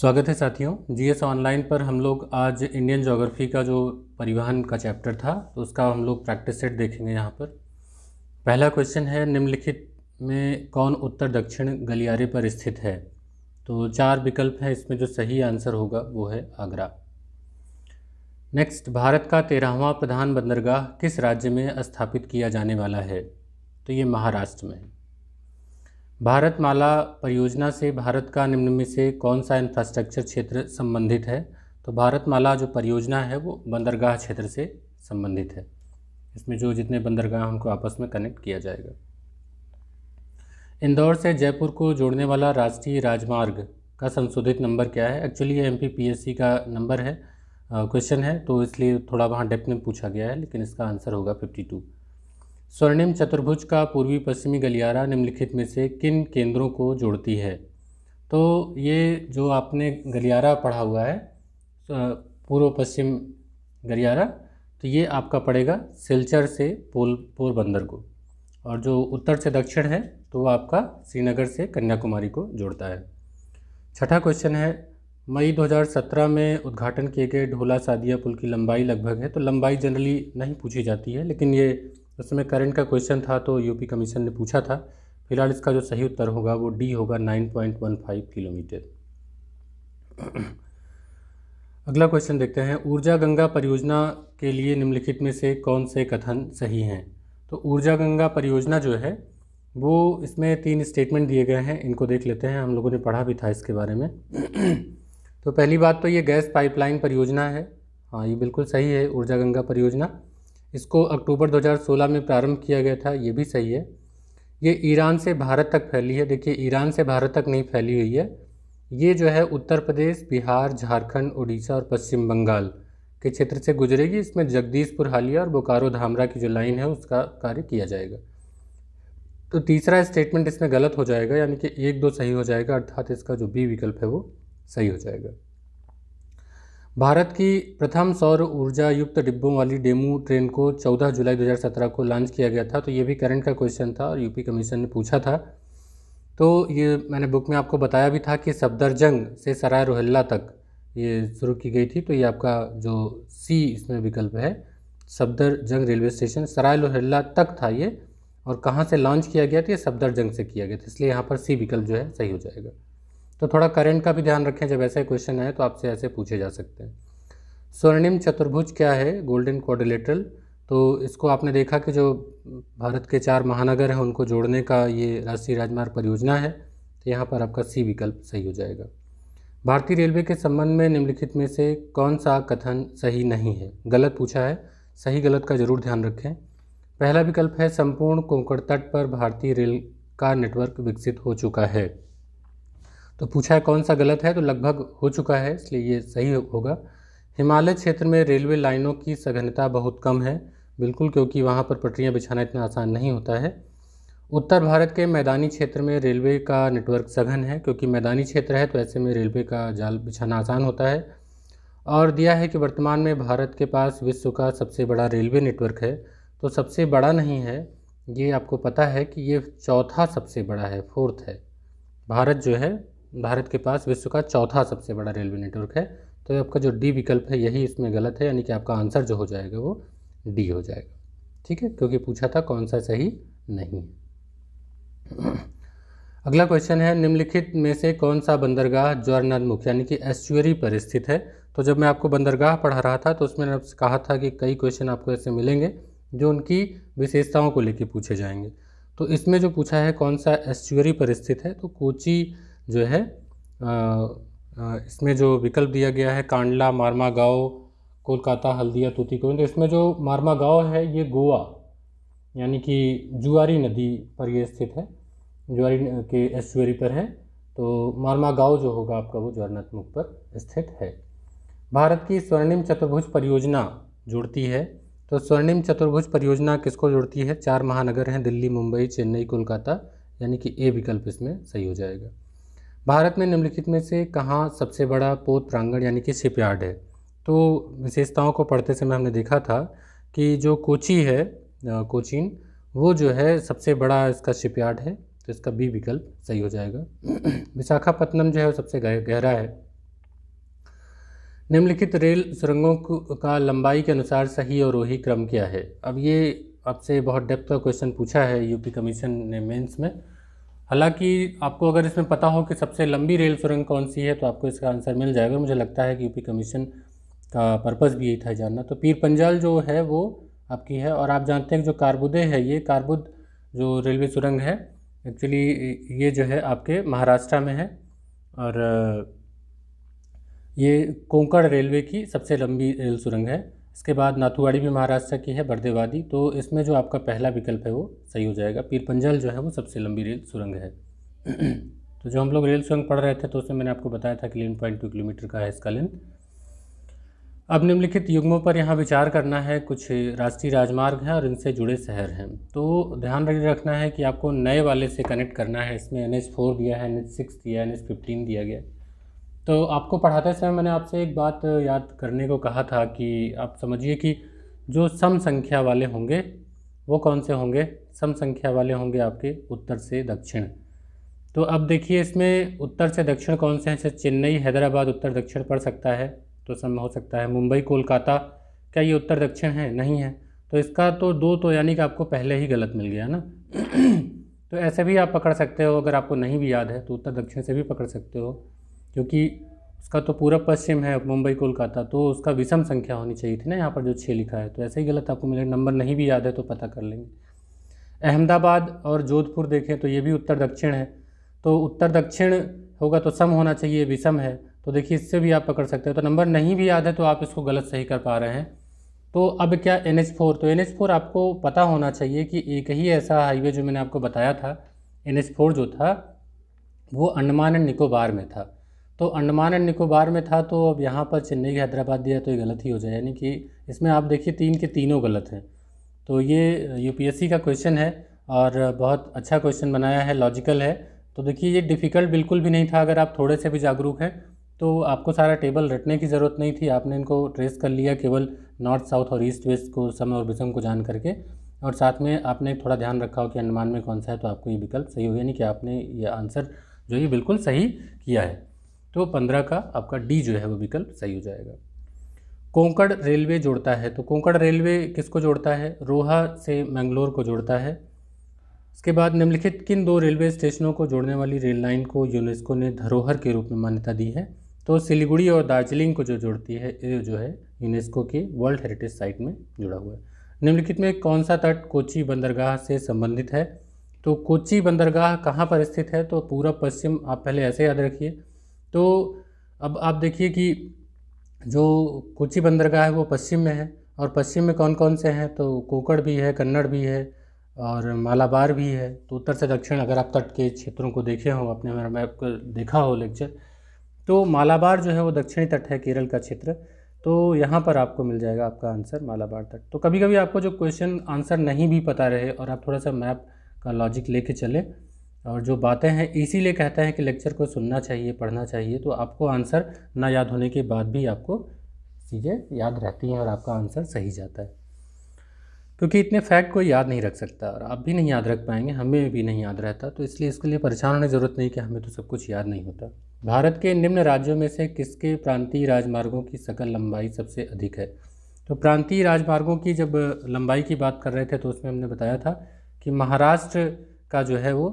स्वागत है साथियों जीएस ऑनलाइन पर हम लोग आज इंडियन जोग्राफ़ी का जो परिवहन का चैप्टर था तो उसका हम लोग प्रैक्टिस सेट देखेंगे यहाँ पर पहला क्वेश्चन है निम्नलिखित में कौन उत्तर दक्षिण गलियारे पर स्थित है तो चार विकल्प हैं इसमें जो सही आंसर होगा वो है आगरा नेक्स्ट भारत का तेरहवा प्रधान बंदरगाह किस राज्य में स्थापित किया जाने वाला है तो ये महाराष्ट्र में है भारतमाला परियोजना से भारत का निम्न में से कौन सा इंफ्रास्ट्रक्चर क्षेत्र संबंधित है तो भारतमाला जो परियोजना है वो बंदरगाह क्षेत्र से संबंधित है इसमें जो जितने बंदरगाह उनको आपस में कनेक्ट किया जाएगा इंदौर से जयपुर को जोड़ने वाला राष्ट्रीय राजमार्ग का संशोधित नंबर क्या है एक्चुअली ये एमपीपीएससी का नंबर है क्वेश्चन है तो इसलिए थोड़ा वहाँ डेप्थ में पूछा गया है लेकिन इसका आंसर होगा फिफ्टी टू स्वर्णिम चतुर्भुज का पूर्वी पश्चिमी गलियारा निम्नलिखित में से किन केंद्रों को जोड़ती है तो ये जो आपने गलियारा पढ़ा हुआ है पूर्व पश्चिम गलियारा तो ये आपका पड़ेगा सिलचर से पोल पोरबंदर को और जो उत्तर से दक्षिण है तो वो आपका श्रीनगर से कन्याकुमारी को जोड़ता है छठा क्वेश्चन है मई 2017 में उद्घाटन किए गए ढोला सादिया पुल की लंबाई लगभग है तो लंबाई जनरली नहीं पूछी जाती है लेकिन ये उस समय करंट का क्वेश्चन था तो यूपी कमीशन ने पूछा था फिलहाल इसका जो सही उत्तर होगा वो डी होगा 9.15 किलोमीटर अगला क्वेश्चन देखते हैं ऊर्जा गंगा परियोजना के लिए निम्नलिखित में से कौन से कथन सही हैं तो ऊर्जा गंगा परियोजना जो है वो इसमें तीन स्टेटमेंट दिए गए हैं इनको देख लेते हैं हम लोगों ने पढ़ा भी था इसके बारे में तो पहली बात तो ये गैस पाइपलाइन परियोजना है हाँ ये बिल्कुल सही है ऊर्जा गंगा परियोजना इसको अक्टूबर 2016 में प्रारंभ किया गया था ये भी सही है ये ईरान से भारत तक फैली है देखिए ईरान से भारत तक नहीं फैली हुई है ये जो है उत्तर प्रदेश बिहार झारखंड उड़ीसा और पश्चिम बंगाल के क्षेत्र से गुजरेगी इसमें जगदीशपुर हालिया और बोकारो धामरा की जो लाइन है उसका कार्य किया जाएगा तो तीसरा स्टेटमेंट इसमें गलत हो जाएगा यानी कि एक दो सही हो जाएगा अर्थात इसका जो बी विकल्प है वो सही हो जाएगा भारत की प्रथम सौर ऊर्जा युक्त डिब्बों वाली डेमू ट्रेन को 14 जुलाई 2017 को लॉन्च किया गया था तो ये भी करंट का क्वेश्चन था और यूपी कमीशन ने पूछा था तो ये मैंने बुक में आपको बताया भी था कि सफदरजंग से सराय रोहिल्ला तक ये शुरू की गई थी तो ये आपका जो सी इसमें विकल्प है सफदरजंग रेलवे स्टेशन सराय रोहिल्ला तक था ये और कहाँ से लॉन्च किया गया था ये सफदरजंग से किया गया था इसलिए यहाँ पर सी विकल्प जो है सही हो जाएगा तो थोड़ा करंट का भी ध्यान रखें जब ऐसे क्वेश्चन आए तो आपसे ऐसे पूछे जा सकते हैं स्वर्णिम चतुर्भुज क्या है गोल्डन क्वाड्रिलेटरल तो इसको आपने देखा कि जो भारत के चार महानगर हैं उनको जोड़ने का ये राष्ट्रीय राजमार्ग परियोजना है तो यहाँ पर आपका सी विकल्प सही हो जाएगा भारतीय रेलवे के संबंध में निम्नलिखित में से कौन सा कथन सही नहीं है गलत पूछा है सही गलत का जरूर ध्यान रखें पहला विकल्प है संपूर्ण कोंकण तट पर भारतीय रेल का नेटवर्क विकसित हो चुका है तो पूछा है कौन सा गलत है तो लगभग हो चुका है इसलिए ये सही होगा हिमालय क्षेत्र में रेलवे लाइनों की सघनता बहुत कम है बिल्कुल क्योंकि वहाँ पर पटरियाँ बिछाना इतना आसान नहीं होता है उत्तर भारत के मैदानी क्षेत्र में रेलवे का नेटवर्क सघन है क्योंकि मैदानी क्षेत्र है तो ऐसे में रेलवे का जाल बिछाना आसान होता है और दिया है कि वर्तमान में भारत के पास विश्व का सबसे बड़ा रेलवे नेटवर्क है तो सबसे बड़ा नहीं है ये आपको पता है कि ये चौथा सबसे बड़ा है फोर्थ है भारत जो है भारत के पास विश्व का चौथा सबसे बड़ा रेलवे नेटवर्क है तो आपका जो डी विकल्प है यही इसमें गलत है यानी कि आपका आंसर जो हो जाएगा वो डी हो जाएगा ठीक है क्योंकि पूछा था कौन सा सही नहीं है अगला क्वेश्चन है निम्नलिखित में से कौन सा बंदरगाह ज्वारनाथ यानी कि एस्चुअरी पर स्थित है तो जब मैं आपको बंदरगाह पढ़ा रहा था तो उसमें आपसे कहा था कि कई क्वेश्चन आपको ऐसे मिलेंगे जो उनकी विशेषताओं को लेकर पूछे जाएंगे तो इसमें जो पूछा है कौन सा एस्चुअरी पर स्थित है तो कोची जो है इसमें जो विकल्प दिया गया है कांडला मारमा गाँव कोलकाता हल्दिया तूतीकोरिन तो इसमें जो मारमा गाँव है ये गोवा यानी कि जुआरी नदी पर ये स्थित है जुआरी के एस्वेरी पर है तो मारमा गाँव जो होगा आपका वो मुख पर स्थित है भारत की स्वर्णिम चतुर्भुज परियोजना जुड़ती है तो स्वर्णिम चतुर्भुज परियोजना किसको जुड़ती है चार महानगर हैं दिल्ली मुंबई चेन्नई कोलकाता यानी कि ए विकल्प इसमें सही हो जाएगा भारत में निम्नलिखित में से कहाँ सबसे बड़ा पोत प्रांगण यानी कि शिप यार्ड है तो विशेषताओं को पढ़ते समय हमने देखा था कि जो कोची है कोचीन वो जो है सबसे बड़ा इसका शिप है तो इसका बी विकल्प सही हो जाएगा विशाखापट्टनम जो है वो सबसे गहरा है निम्नलिखित रेल सुरंगों का लंबाई के अनुसार सही और रोही क्रम क्या है अब ये आपसे बहुत डेप्थ का क्वेश्चन पूछा है यूपी कमीशन ने मेंस में हालांकि आपको अगर इसमें पता हो कि सबसे लंबी रेल सुरंग कौन सी है तो आपको इसका आंसर मिल जाएगा मुझे लगता है कि यूपी कमीशन का पर्पज़ भी यही था जानना तो पीर पंजाल जो है वो आपकी है और आप जानते हैं कि जो कारबुदे है ये कारबुद जो रेलवे सुरंग है एक्चुअली ये जो है आपके महाराष्ट्र में है और ये कोंकण रेलवे की सबसे लंबी रेल सुरंग है इसके बाद नाथुवाड़ी भी महाराष्ट्र की है बर्देवादी तो इसमें जो आपका पहला विकल्प है वो सही हो जाएगा पीर पंजल जो है वो सबसे लंबी रेल सुरंग है तो जो हम लोग रेल सुरंग पढ़ रहे थे तो उसमें मैंने आपको बताया था कि लेन पॉइंट टू किलोमीटर का है इसका लेन अब निम्नलिखित युग्मों पर यहाँ विचार करना है कुछ राष्ट्रीय राजमार्ग हैं और इनसे जुड़े शहर हैं तो ध्यान रखना है कि आपको नए वाले से कनेक्ट करना है इसमें एन एच फोर दिया है एन एच सिक्स दिया है एन एच फिफ्टीन दिया गया तो आपको पढ़ाते समय मैंने आपसे एक बात याद करने को कहा था कि आप समझिए कि जो सम संख्या वाले होंगे वो कौन से होंगे सम संख्या वाले होंगे आपके उत्तर से दक्षिण तो अब देखिए इसमें उत्तर से दक्षिण कौन से हैं जैसे चेन्नई हैदराबाद उत्तर दक्षिण पड़ सकता है तो सम हो सकता है मुंबई कोलकाता क्या ये उत्तर दक्षिण है नहीं है तो इसका तो दो तो यानी कि आपको पहले ही गलत मिल गया ना तो ऐसे भी आप पकड़ सकते हो अगर आपको नहीं भी याद है तो उत्तर दक्षिण से भी पकड़ सकते हो क्योंकि उसका तो पूरा पश्चिम है मुंबई कोलकाता तो उसका विषम संख्या होनी चाहिए थी ना यहाँ पर जो छः लिखा है तो ऐसे ही गलत आपको मिले नंबर नहीं भी याद है तो पता कर लेंगे अहमदाबाद और जोधपुर देखें तो ये भी उत्तर दक्षिण है तो उत्तर दक्षिण होगा तो सम होना चाहिए विषम है तो देखिए इससे भी आप पकड़ सकते हो तो नंबर नहीं भी याद है तो आप इसको गलत सही कर पा रहे हैं तो अब क्या एन एच फोर तो एन एच फोर आपको पता होना चाहिए कि एक ही ऐसा हाईवे जो मैंने आपको बताया था एन एच फोर जो था वो अंडमान एंड निकोबार में था तो अंडमान एंड निकोबार में था तो अब यहाँ पर चेन्नई हैदराबाद दिया तो ये गलत ही हो जाए यानी कि इसमें आप देखिए तीन के तीनों गलत हैं तो ये यूपीएससी का क्वेश्चन है और बहुत अच्छा क्वेश्चन बनाया है लॉजिकल है तो देखिए ये डिफ़िकल्ट बिल्कुल भी नहीं था अगर आप थोड़े से भी जागरूक हैं तो आपको सारा टेबल रटने की ज़रूरत नहीं थी आपने इनको ट्रेस कर लिया केवल नॉर्थ साउथ और ईस्ट वेस्ट को सम और विषम को जान करके और साथ में आपने थोड़ा ध्यान रखा हो कि अंडमान में कौन सा है तो आपको ये विकल्प सही हो गया यानी कि आपने ये आंसर जो ये बिल्कुल सही किया है तो पंद्रह का आपका डी जो है वो विकल्प सही हो जाएगा कोंकड़ रेलवे जोड़ता है तो कोंकड़ रेलवे किसको जोड़ता है रोहा से मैंगलोर को जोड़ता है इसके बाद निम्नलिखित किन दो रेलवे स्टेशनों को जोड़ने वाली रेल लाइन को यूनेस्को ने धरोहर के रूप में मान्यता दी है तो सिलीगुड़ी और दार्जिलिंग को जो जोड़ती है ये जो है यूनेस्को के वर्ल्ड हेरिटेज साइट में जुड़ा हुआ है निम्नलिखित में कौन सा तट कोची बंदरगाह से संबंधित है तो कोची बंदरगाह कहाँ पर स्थित है तो पूरा पश्चिम आप पहले ऐसे याद रखिए तो अब आप देखिए कि जो कोची बंदरगाह है वो पश्चिम में है और पश्चिम में कौन कौन से हैं तो कोकड़ भी है कन्नड़ भी है और मालाबार भी है तो उत्तर से दक्षिण अगर आप तट के क्षेत्रों को देखे हो अपने मैप को देखा हो लेक्चर तो मालाबार जो है वो दक्षिणी तट है केरल का क्षेत्र तो यहाँ पर आपको मिल जाएगा आपका आंसर मालाबार तट तो कभी कभी आपको जो क्वेश्चन आंसर नहीं भी पता रहे और आप थोड़ा सा मैप का लॉजिक लेके चले और जो बातें हैं इसीलिए कहते हैं कि लेक्चर को सुनना चाहिए पढ़ना चाहिए तो आपको आंसर ना याद होने के बाद भी आपको चीज़ें याद रहती हैं और आपका आंसर सही जाता है क्योंकि इतने फैक्ट को याद नहीं रख सकता और आप भी नहीं याद रख पाएंगे हमें भी नहीं याद रहता तो इसलिए इसके लिए परेशान होने ज़रूरत नहीं कि हमें तो सब कुछ याद नहीं होता भारत के निम्न राज्यों में से किसके प्रांतीय राजमार्गों की सकल लंबाई सबसे अधिक है तो प्रांतीय राजमार्गों की जब लंबाई की बात कर रहे थे तो उसमें हमने बताया था कि महाराष्ट्र का जो है वो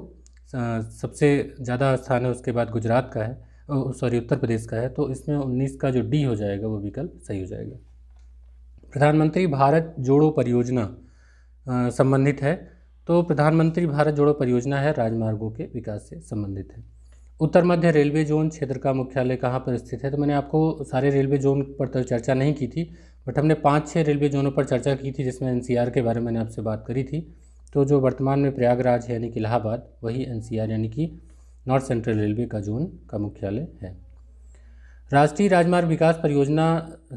सबसे ज़्यादा स्थान है उसके बाद गुजरात का है सॉरी उत्तर प्रदेश का है तो इसमें उन्नीस का जो डी हो जाएगा वो विकल्प सही हो जाएगा प्रधानमंत्री भारत जोड़ो परियोजना संबंधित है तो प्रधानमंत्री भारत जोड़ो परियोजना है राजमार्गों के विकास से संबंधित है उत्तर मध्य रेलवे जोन क्षेत्र का मुख्यालय कहाँ पर स्थित है तो मैंने आपको सारे रेलवे जोन पर तो चर्चा नहीं की थी बट हमने पाँच छः रेलवे जोनों पर चर्चा की थी जिसमें एन के बारे में मैंने आपसे बात करी थी तो जो वर्तमान में प्रयागराज है यानी कि इलाहाबाद वही एनसीआर यानी कि नॉर्थ सेंट्रल रेलवे का जोन का मुख्यालय है राष्ट्रीय राजमार्ग विकास परियोजना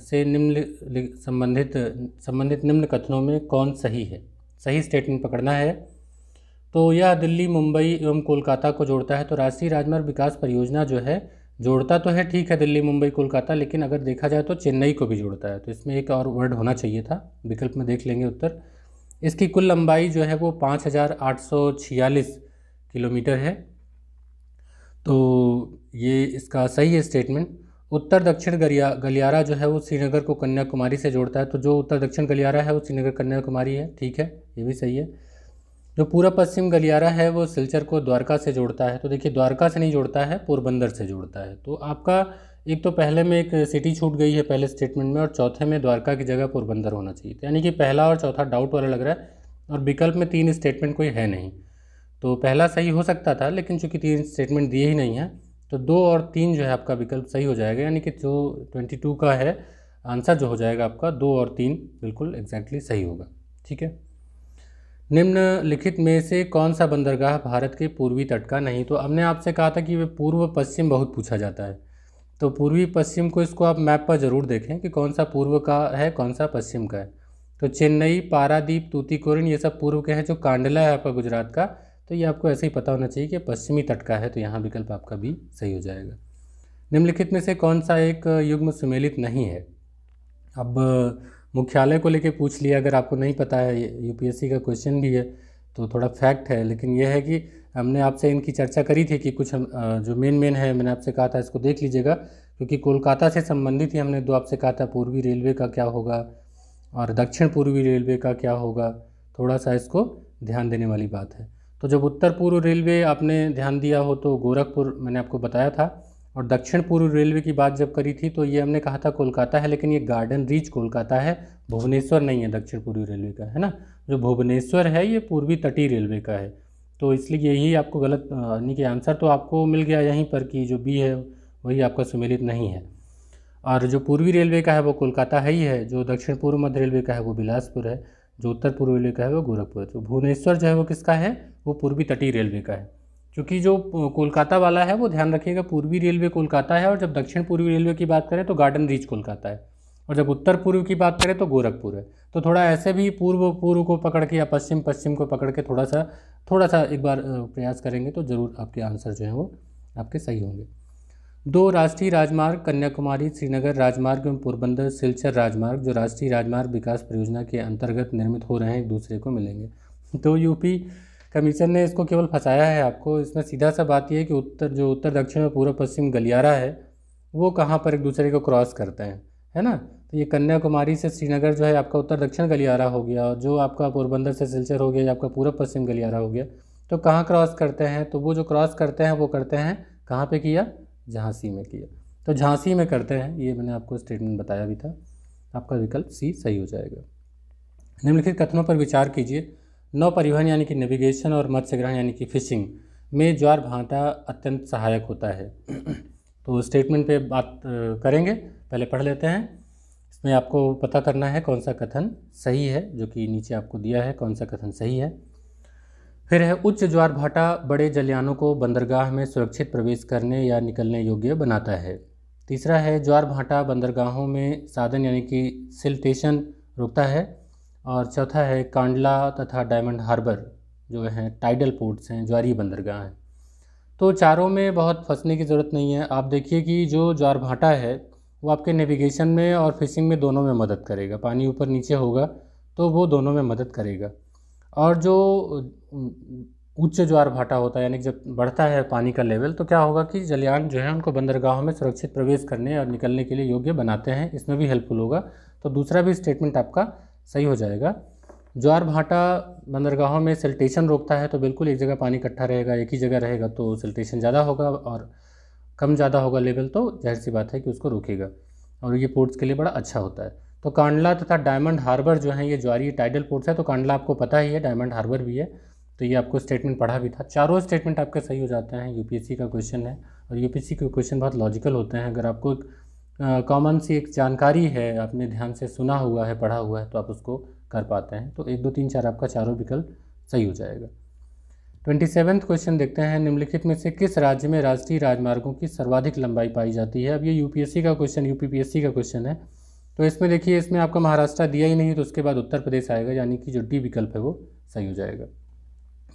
से निम्न संबंधित संबंधित निम्न कथनों में कौन सही है सही स्टेटमेंट पकड़ना है तो यह दिल्ली मुंबई एवं कोलकाता को जोड़ता है तो राष्ट्रीय राजमार्ग विकास परियोजना जो है जोड़ता तो है ठीक है दिल्ली मुंबई कोलकाता लेकिन अगर देखा जाए तो चेन्नई को भी जोड़ता है तो इसमें एक और वर्ड होना चाहिए था विकल्प में देख लेंगे उत्तर इसकी कुल लंबाई जो है वो पाँच हज़ार आठ सौ छियालीस किलोमीटर है तो ये इसका सही है स्टेटमेंट उत्तर दक्षिण गलिया गलियारा जो है वो श्रीनगर को कन्याकुमारी से जोड़ता है तो जो उत्तर दक्षिण गलियारा है वो श्रीनगर कन्याकुमारी है ठीक है ये भी सही है जो पूरा पश्चिम गलियारा है वो सिलचर को द्वारका से जोड़ता है तो देखिए द्वारका से नहीं जोड़ता है पोरबंदर से जोड़ता है तो आपका एक तो पहले में एक सिटी छूट गई है पहले स्टेटमेंट में और चौथे में द्वारका की जगह पोरबंदर होना चाहिए था तो यानी कि पहला और चौथा डाउट वाला लग रहा है और विकल्प में तीन स्टेटमेंट कोई है नहीं तो पहला सही हो सकता था लेकिन चूंकि तीन स्टेटमेंट दिए ही नहीं हैं तो दो और तीन जो है आपका विकल्प सही हो जाएगा यानी कि जो ट्वेंटी टू का है आंसर जो हो जाएगा आपका दो और तीन बिल्कुल एग्जैक्टली सही होगा ठीक है निम्नलिखित में से कौन सा बंदरगाह भारत के पूर्वी तट का नहीं तो हमने आपसे कहा था कि वे पूर्व पश्चिम बहुत पूछा जाता है तो पूर्वी पश्चिम को इसको आप मैप पर ज़रूर देखें कि कौन सा पूर्व का है कौन सा पश्चिम का है तो चेन्नई पारादीप तूतीकोरिन ये सब पूर्व के हैं जो कांडला है आपका गुजरात का तो ये आपको ऐसे ही पता होना चाहिए कि पश्चिमी तट का है तो यहाँ विकल्प आपका भी सही हो जाएगा निम्नलिखित में से कौन सा एक युग्म सुमेलित नहीं है अब मुख्यालय को लेके पूछ लिया अगर आपको नहीं पता है यूपीएससी का क्वेश्चन भी है तो थोड़ा फैक्ट है लेकिन यह है कि हमने आपसे इनकी चर्चा करी थी कि कुछ जो मेन मेन है मैंने आपसे कहा था इसको देख लीजिएगा क्योंकि कोलकाता से संबंधित ही हमने दो आपसे कहा था पूर्वी रेलवे का क्या होगा और दक्षिण पूर्वी रेलवे का क्या होगा थोड़ा सा इसको ध्यान देने वाली बात है तो जब उत्तर पूर्व रेलवे आपने ध्यान दिया हो तो गोरखपुर मैंने आपको बताया था और दक्षिण पूर्व रेलवे की बात जब करी थी तो ये हमने कहा था कोलकाता है लेकिन ये गार्डन रीच कोलकाता है भुवनेश्वर नहीं है दक्षिण पूर्वी रेलवे का है ना जो भुवनेश्वर है ये पूर्वी तटीय रेलवे का है तो इसलिए यही आपको गलत यानी कि आंसर तो आपको मिल गया यहीं पर कि जो बी है वही आपका सुमेलित नहीं है और जो पूर्वी रेलवे का है वो कोलकाता है ही है जो दक्षिण पूर्व मध्य रेलवे का है वो बिलासपुर है जो उत्तर पूर्व रेलवे का है वो गोरखपुर है तो भुवनेश्वर जो है वो किसका है वो पूर्वी तटीय रेलवे का है क्योंकि जो कोलकाता वाला है वो ध्यान रखिएगा पूर्वी रेलवे कोलकाता है और जब दक्षिण पूर्वी रेलवे की बात करें तो गार्डन रीच कोलकाता है और जब उत्तर पूर्व की बात करें तो गोरखपुर है तो थोड़ा ऐसे भी पूर्व पूर्व को पकड़ के या पश्चिम पश्चिम को पकड़ के थोड़ा सा थोड़ा सा एक बार प्रयास करेंगे तो ज़रूर आपके आंसर जो है वो आपके सही होंगे दो राष्ट्रीय राजमार्ग कन्याकुमारी श्रीनगर राजमार्ग एवं पोरबंदर सिलचर राजमार्ग जो राष्ट्रीय राजमार्ग विकास परियोजना के अंतर्गत निर्मित हो रहे हैं एक दूसरे को मिलेंगे तो यूपी कमीशन ने इसको केवल फंसाया है आपको इसमें सीधा सा बात यह है कि उत्तर जो उत्तर दक्षिण और पूर्व पश्चिम गलियारा है वो कहाँ पर एक दूसरे को क्रॉस करते हैं है ना तो ये कन्याकुमारी से श्रीनगर जो है आपका उत्तर दक्षिण गलियारा हो गया और जो आपका पोरबंदर से सिलचर हो गया या आपका पूर्व पश्चिम गलियारा हो गया तो कहाँ क्रॉस करते हैं तो वो जो क्रॉस करते हैं वो करते हैं कहाँ पे किया झांसी में किया तो झांसी में करते हैं ये मैंने आपको स्टेटमेंट बताया भी था आपका विकल्प सी सही हो जाएगा निम्नलिखित कथनों पर विचार कीजिए नौ परिवहन यानी कि नेविगेशन और मत्स्य ग्रहण यानी कि फिशिंग में ज्वार भांटा अत्यंत सहायक होता है तो स्टेटमेंट पे बात करेंगे पहले पढ़ लेते हैं इसमें आपको पता करना है कौन सा कथन सही है जो कि नीचे आपको दिया है कौन सा कथन सही है फिर है उच्च ज्वार भाटा बड़े जलियानों को बंदरगाह में सुरक्षित प्रवेश करने या निकलने योग्य बनाता है तीसरा है ज्वार भाटा बंदरगाहों में साधन यानी कि सिल्टेशन रोकता है और चौथा है कांडला तथा डायमंड हार्बर जो हैं टाइडल पोर्ट्स हैं ज्वारी बंदरगाह हैं तो चारों में बहुत फंसने की ज़रूरत नहीं है आप देखिए कि जो ज्वार भाटा है वो आपके नेविगेशन में और फिशिंग में दोनों में मदद करेगा पानी ऊपर नीचे होगा तो वो दोनों में मदद करेगा और जो उच्च ज्वार भाटा होता है यानी जब बढ़ता है पानी का लेवल तो क्या होगा कि जलयान जो है उनको बंदरगाहों में सुरक्षित प्रवेश करने और निकलने के लिए योग्य बनाते हैं इसमें भी हेल्पफुल होगा तो दूसरा भी स्टेटमेंट आपका सही हो जाएगा ज्वार भाटा बंदरगाहों में सेल्टेशन रोकता है तो बिल्कुल एक जगह पानी इकट्ठा रहेगा एक ही जगह रहेगा तो सेल्टेशन ज़्यादा होगा और कम ज़्यादा होगा लेवल तो जाहिर सी बात है कि उसको रोकेगा और ये पोर्ट्स के लिए बड़ा अच्छा होता है तो कांडला तथा डायमंड हार्बर जो है ये ज्वारी टाइडल पोर्ट्स है तो कांडला आपको पता ही है डायमंड हार्बर भी है तो ये आपको स्टेटमेंट पढ़ा भी था चारों स्टेटमेंट आपके सही हो जाते हैं यू का क्वेश्चन है और यू के क्वेश्चन बहुत लॉजिकल होते हैं अगर आपको एक कॉमन सी एक जानकारी है आपने ध्यान से सुना हुआ है पढ़ा हुआ है तो आप उसको कर पाते हैं तो एक दो तीन चार आपका चारों विकल्प सही हो जाएगा ट्वेंटी सेवन्थ क्वेश्चन देखते हैं निम्नलिखित में से किस राज्य में राष्ट्रीय राजमार्गों की सर्वाधिक लंबाई पाई जाती है अब ये यूपीएससी का क्वेश्चन यूपीपीएससी का क्वेश्चन है तो इसमें देखिए इसमें आपका महाराष्ट्र दिया ही नहीं तो उसके बाद उत्तर प्रदेश आएगा यानी कि जो डी विकल्प है वो सही हो जाएगा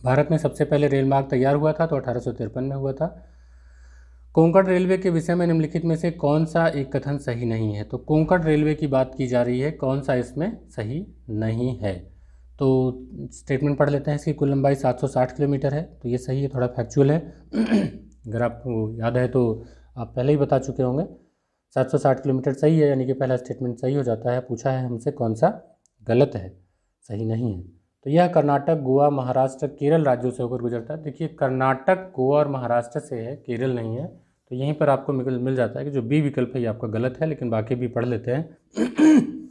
भारत में सबसे पहले रेल मार्ग तैयार हुआ था तो अठारह में हुआ था कोंकण रेलवे के विषय में निम्नलिखित में से कौन सा एक कथन सही नहीं है तो कोंकण रेलवे की बात की जा रही है कौन सा इसमें सही नहीं है तो स्टेटमेंट पढ़ लेते हैं इसकी कुल लंबाई 760 किलोमीटर है तो ये सही है थोड़ा फैक्चुअल है अगर आपको याद है तो आप पहले ही बता चुके होंगे 760 किलोमीटर सही है यानी कि पहला स्टेटमेंट सही हो जाता है पूछा है हमसे कौन सा गलत है सही नहीं है तो यह कर्नाटक गोवा महाराष्ट्र केरल राज्यों से होकर गुजरता है देखिए कर्नाटक गोवा और महाराष्ट्र से है केरल नहीं है तो यहीं पर आपको मिल जाता है कि जो बी विकल्प है ये आपका गलत है लेकिन बाकी भी पढ़ लेते हैं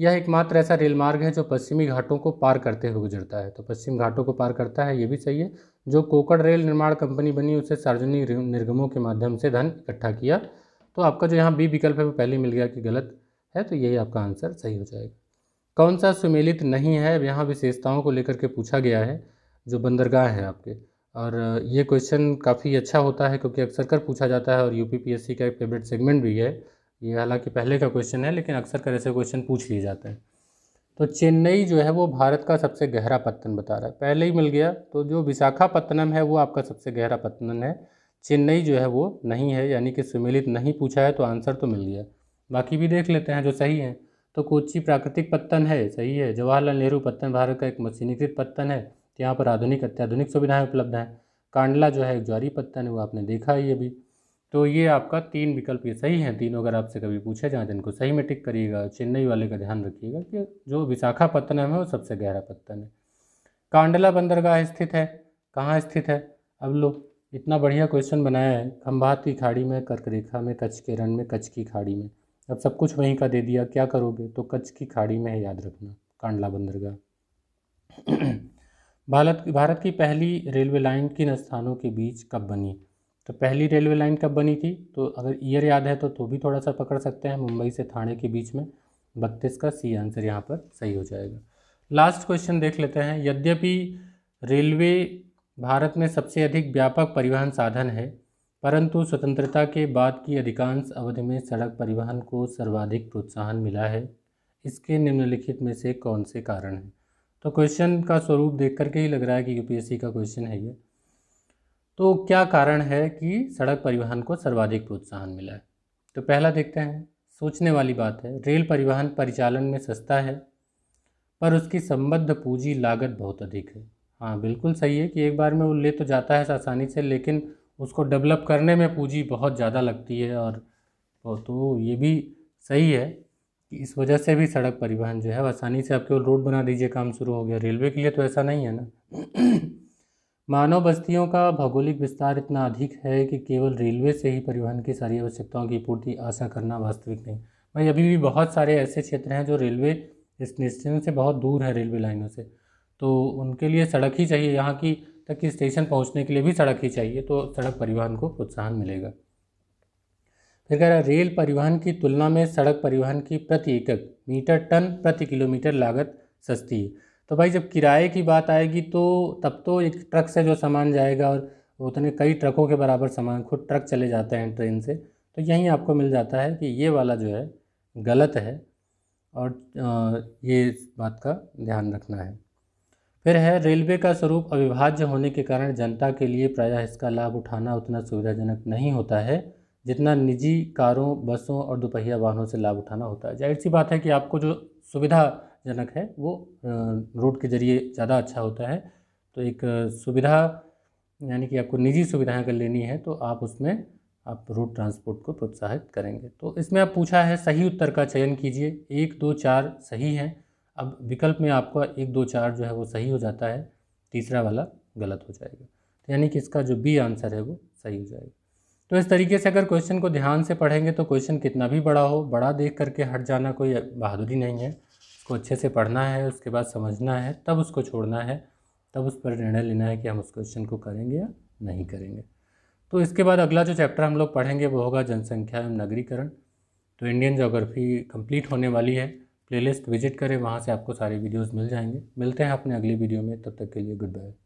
यह एकमात्र ऐसा रेल मार्ग है जो पश्चिमी घाटों को पार करते हुए गुजरता है तो पश्चिम घाटों को पार करता है ये भी सही है जो कोकड़ रेल निर्माण कंपनी बनी उसे सार्वजनिक निर्गमों के माध्यम से धन इकट्ठा किया तो आपका जो यहाँ बी विकल्प है वो पहले मिल गया कि गलत है तो यही आपका आंसर सही हो जाएगा कौन सा सुमेलित नहीं है यहाँ विशेषताओं को लेकर के पूछा गया है जो बंदरगाह है आपके और ये क्वेश्चन काफ़ी अच्छा होता है क्योंकि अक्सर कर पूछा जाता है और यूपीपीएससी का एक फेवरेट सेगमेंट भी है ये हालांकि पहले का क्वेश्चन है लेकिन अक्सर कर ऐसे क्वेश्चन पूछ लिए जाते हैं तो चेन्नई जो है वो भारत का सबसे गहरा पत्तन बता रहा है पहले ही मिल गया तो जो विशाखापत्तनम है वो आपका सबसे गहरा पत्तन है चेन्नई जो है वो नहीं है यानी कि सुमिलित नहीं पूछा है तो आंसर तो मिल गया बाकी भी देख लेते हैं जो सही हैं तो कोची प्राकृतिक पत्तन है सही है जवाहरलाल नेहरू पत्तन भारत का एक मशीनीकृत पत्तन है यहाँ पर आधुनिक अत्याधुनिक सुविधाएँ उपलब्ध हैं कांडला जो है एक ज्वारी पत्तन है वो आपने देखा है ये भी तो ये आपका तीन विकल्प ये सही हैं तीनों अगर आपसे कभी पूछे जाए तो इनको सही में टिक करिएगा चेन्नई वाले का ध्यान रखिएगा कि जो विशाखापत्तनम है वो सबसे गहरा पत्तन है कांडला बंदरगाह स्थित है कहाँ स्थित है अब लो इतना बढ़िया क्वेश्चन बनाया है खम्भात की खाड़ी में कर्करेखा में कच्छ के रण में कच्छ की खाड़ी में अब सब कुछ वहीं का दे दिया क्या करोगे तो कच्छ की खाड़ी में है याद रखना कांडला बंदरगाह भारत भारत की पहली रेलवे लाइन किन स्थानों के बीच कब बनी तो पहली रेलवे लाइन कब बनी थी तो अगर ईयर याद है तो तो भी थोड़ा सा पकड़ सकते हैं मुंबई से थाने के बीच में बत्तीस का सी आंसर यहाँ पर सही हो जाएगा लास्ट क्वेश्चन देख लेते हैं यद्यपि रेलवे भारत में सबसे अधिक व्यापक परिवहन साधन है परंतु स्वतंत्रता के बाद की अधिकांश अवधि में सड़क परिवहन को सर्वाधिक प्रोत्साहन मिला है इसके निम्नलिखित में से कौन से कारण हैं तो क्वेश्चन का स्वरूप देख करके ही लग रहा है कि यूपीएससी का क्वेश्चन है ये तो क्या कारण है कि सड़क परिवहन को सर्वाधिक प्रोत्साहन मिला है तो पहला देखते हैं सोचने वाली बात है रेल परिवहन परिचालन में सस्ता है पर उसकी संबद्ध पूंजी लागत बहुत अधिक है हाँ बिल्कुल सही है कि एक बार में वो ले तो जाता है आसानी से लेकिन उसको डेवलप करने में पूंजी बहुत ज़्यादा लगती है और तो ये भी सही है कि इस वजह से भी सड़क परिवहन जो है आसानी से आप केवल रोड बना दीजिए काम शुरू हो गया रेलवे के लिए तो ऐसा नहीं है ना मानव बस्तियों का भौगोलिक विस्तार इतना अधिक है कि केवल रेलवे से ही परिवहन की सारी आवश्यकताओं की पूर्ति आशा करना वास्तविक नहीं भाई अभी भी बहुत सारे ऐसे क्षेत्र हैं जो रेलवे स्टेशन से बहुत दूर है रेलवे लाइनों से तो उनके लिए सड़क ही चाहिए यहाँ की तक की स्टेशन पहुँचने के लिए भी सड़क ही चाहिए तो सड़क परिवहन को प्रोत्साहन मिलेगा फिर कह रहा है रेल परिवहन की तुलना में सड़क परिवहन की प्रति एकक मीटर टन प्रति किलोमीटर लागत सस्ती है तो भाई जब किराए की बात आएगी तो तब तो एक ट्रक से जो सामान जाएगा और उतने कई ट्रकों के बराबर सामान खुद ट्रक चले जाते हैं ट्रेन से तो यहीं आपको मिल जाता है कि ये वाला जो है गलत है और ये इस बात का ध्यान रखना है फिर है रेलवे का स्वरूप अविभाज्य होने के कारण जनता के लिए प्रायः इसका लाभ उठाना उतना सुविधाजनक नहीं होता है जितना निजी कारों बसों और दोपहिया वाहनों से लाभ उठाना होता है जाहिर सी बात है कि आपको जो सुविधा जनक है वो रोड के ज़रिए ज़्यादा अच्छा होता है तो एक सुविधा यानी कि आपको निजी सुविधाएं अगर लेनी है तो आप उसमें आप रोड ट्रांसपोर्ट को प्रोत्साहित करेंगे तो इसमें आप पूछा है सही उत्तर का चयन कीजिए एक दो चार सही हैं अब विकल्प में आपका एक दो चार जो है वो सही हो जाता है तीसरा वाला गलत हो जाएगा तो यानी कि इसका जो बी आंसर है वो सही हो जाएगा तो इस तरीके से अगर क्वेश्चन को ध्यान से पढ़ेंगे तो क्वेश्चन कितना भी बड़ा हो बड़ा देख करके हट जाना कोई बहादुरी नहीं है उसको अच्छे से पढ़ना है उसके बाद समझना है तब उसको छोड़ना है तब उस पर निर्णय लेना है कि हम उस क्वेश्चन को करेंगे या नहीं करेंगे तो इसके बाद अगला जो चैप्टर हम लोग पढ़ेंगे वो होगा जनसंख्या एवं नगरीकरण तो इंडियन जोग्राफी कंप्लीट होने वाली है प्लेलिस्ट विजिट करें वहाँ से आपको सारे वीडियोस मिल जाएंगे मिलते हैं अपने अगली वीडियो में तब तक के लिए गुड बाय